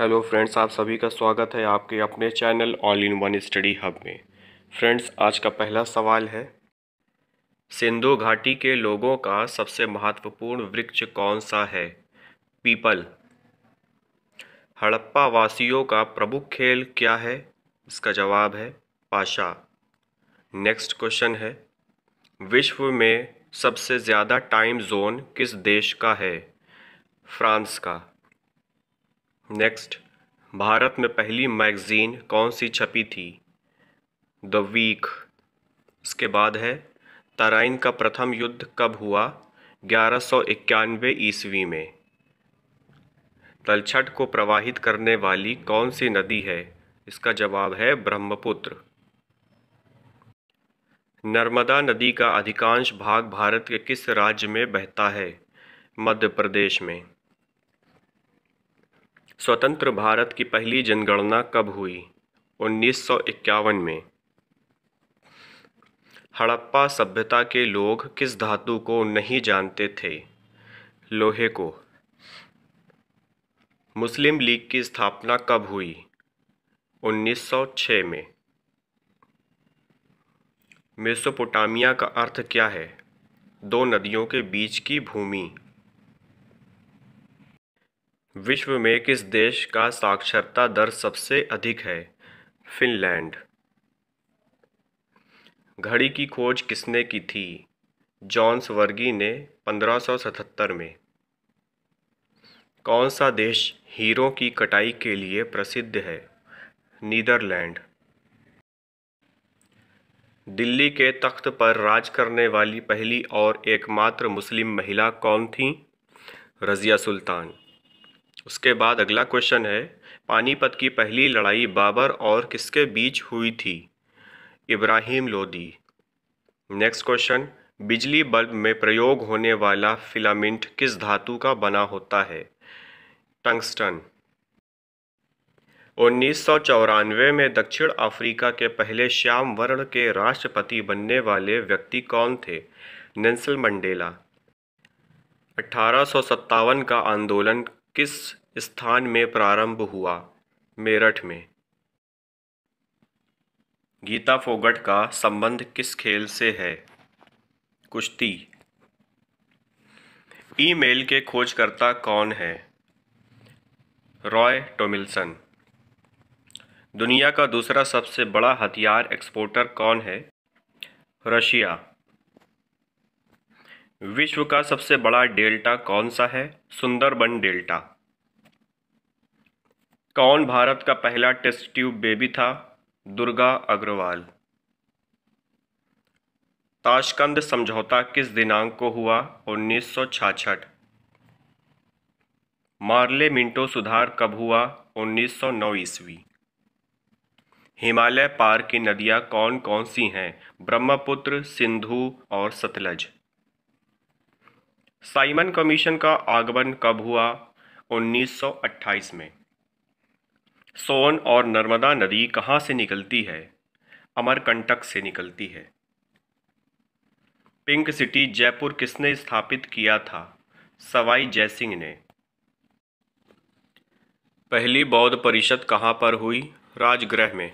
hello friends आप सभी का स्वागत है आपके अपने channel all in one study hub में फ्रेंड्स आज का पहला सवाल है सिंधु घाटी के लोगों का सबसे महत्वपूर्ण वृक्ष कौन सा है पीपल हड़प्पा वासियों का प्रमुख खेल क्या है इसका जवाब है पाशा नेक्स्ट क्वेश्चन है विश्व में सबसे ज़्यादा टाइम जोन किस देश का है फ्रांस का नेक्स्ट भारत में पहली मैगज़ीन कौन सी छपी थी द वीक इसके बाद है तराइन का प्रथम युद्ध कब हुआ ग्यारह सौ इक्यानवे ईस्वी में तलछट को प्रवाहित करने वाली कौन सी नदी है इसका जवाब है ब्रह्मपुत्र नर्मदा नदी का अधिकांश भाग भारत के किस राज्य में बहता है मध्य प्रदेश में स्वतंत्र भारत की पहली जनगणना कब हुई 1951 में हड़प्पा सभ्यता के लोग किस धातु को नहीं जानते थे लोहे को मुस्लिम लीग की स्थापना कब हुई 1906 में मेसोपोटामिया का अर्थ क्या है दो नदियों के बीच की भूमि विश्व में किस देश का साक्षरता दर सबसे अधिक है फिनलैंड घड़ी की खोज किसने की थी जॉन्स वर्गी ने 1577 में कौन सा देश हीरों की कटाई के लिए प्रसिद्ध है नीदरलैंड दिल्ली के तख्त पर राज करने वाली पहली और एकमात्र मुस्लिम महिला कौन थी रज़िया सुल्तान उसके बाद अगला क्वेश्चन है पानीपत की पहली लड़ाई बाबर और किसके बीच हुई थी इब्राहिम लोदी नेक्स्ट क्वेश्चन बिजली बल्ब में प्रयोग होने वाला फिलामेंट किस धातु का बना होता है टंगस्टन उन्नीस में दक्षिण अफ्रीका के पहले श्याम वर्ण के राष्ट्रपति बनने वाले व्यक्ति कौन थे नेल्सन मंडेला अठारह का आंदोलन किस स्थान में प्रारंभ हुआ मेरठ में गीता फोगट का संबंध किस खेल से है कुश्ती ईमेल के खोजकर्ता कौन है रॉय टोमिल्सन दुनिया का दूसरा सबसे बड़ा हथियार एक्सपोर्टर कौन है रशिया विश्व का सबसे बड़ा डेल्टा कौन सा है सुंदरबन डेल्टा कौन भारत का पहला टेस्ट ट्यूब बेबी था दुर्गा अग्रवाल ताशकंद समझौता किस दिनांक को हुआ उन्नीस मार्ले मिंटो सुधार कब हुआ 1909 ईस्वी हिमालय पार की नदियां कौन कौन सी हैं ब्रह्मपुत्र सिंधु और सतलज साइमन कमीशन का आगमन कब हुआ 1928 में सोन और नर्मदा नदी कहाँ से निकलती है अमरकंटक से निकलती है पिंक सिटी जयपुर किसने स्थापित किया था सवाई जयसिंह ने पहली बौद्ध परिषद कहाँ पर हुई राजगृह में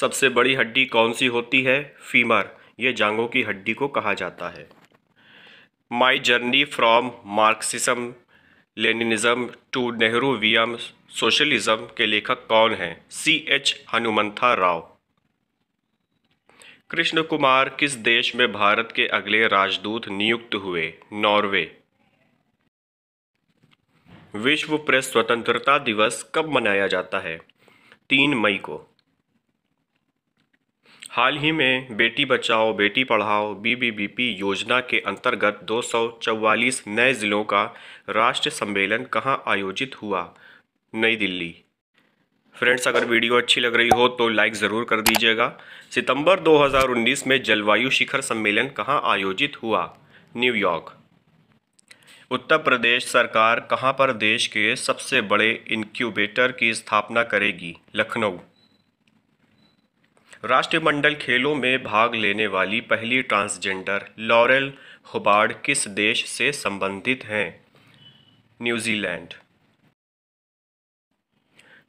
सबसे बड़ी हड्डी कौन सी होती है फीमर ये जांगों की हड्डी को कहा जाता है my journey from Marxism Leninism to वियम सोशलिज़म के लेखक कौन हैं सी एच हनुमंथा राव कृष्ण कुमार किस देश में भारत के अगले राजदूत नियुक्त हुए नॉर्वे विश्व प्रेस स्वतंत्रता दिवस कब मनाया जाता है तीन मई को हाल ही में बेटी बचाओ बेटी पढ़ाओ बीबीबीपी योजना के अंतर्गत दो नए ज़िलों का राष्ट्र सम्मेलन कहाँ आयोजित हुआ नई दिल्ली फ्रेंड्स अगर वीडियो अच्छी लग रही हो तो लाइक ज़रूर कर दीजिएगा सितंबर 2019 में जलवायु शिखर सम्मेलन कहाँ आयोजित हुआ न्यूयॉर्क उत्तर प्रदेश सरकार कहाँ पर देश के सबसे बड़े इनक्यूबेटर की स्थापना करेगी लखनऊ राष्ट्रमंडल खेलों में भाग लेने वाली पहली ट्रांसजेंडर लॉरेल हुबार्ड किस देश से संबंधित हैं न्यूजीलैंड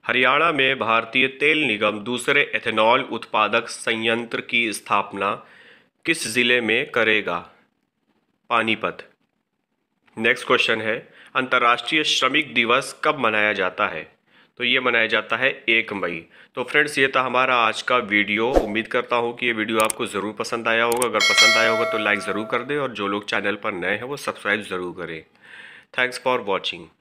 हरियाणा में भारतीय तेल निगम दूसरे एथेनॉल उत्पादक संयंत्र की स्थापना किस जिले में करेगा पानीपत नेक्स्ट क्वेश्चन है अंतर्राष्ट्रीय श्रमिक दिवस कब मनाया जाता है तो ये मनाया जाता है एक मई तो फ्रेंड्स ये था हमारा आज का वीडियो उम्मीद करता हूँ कि ये वीडियो आपको ज़रूर पसंद आया होगा अगर पसंद आया होगा तो लाइक ज़रूर कर दें और जो लोग चैनल पर नए हैं वो सब्सक्राइब ज़रूर करें थैंक्स फॉर वॉचिंग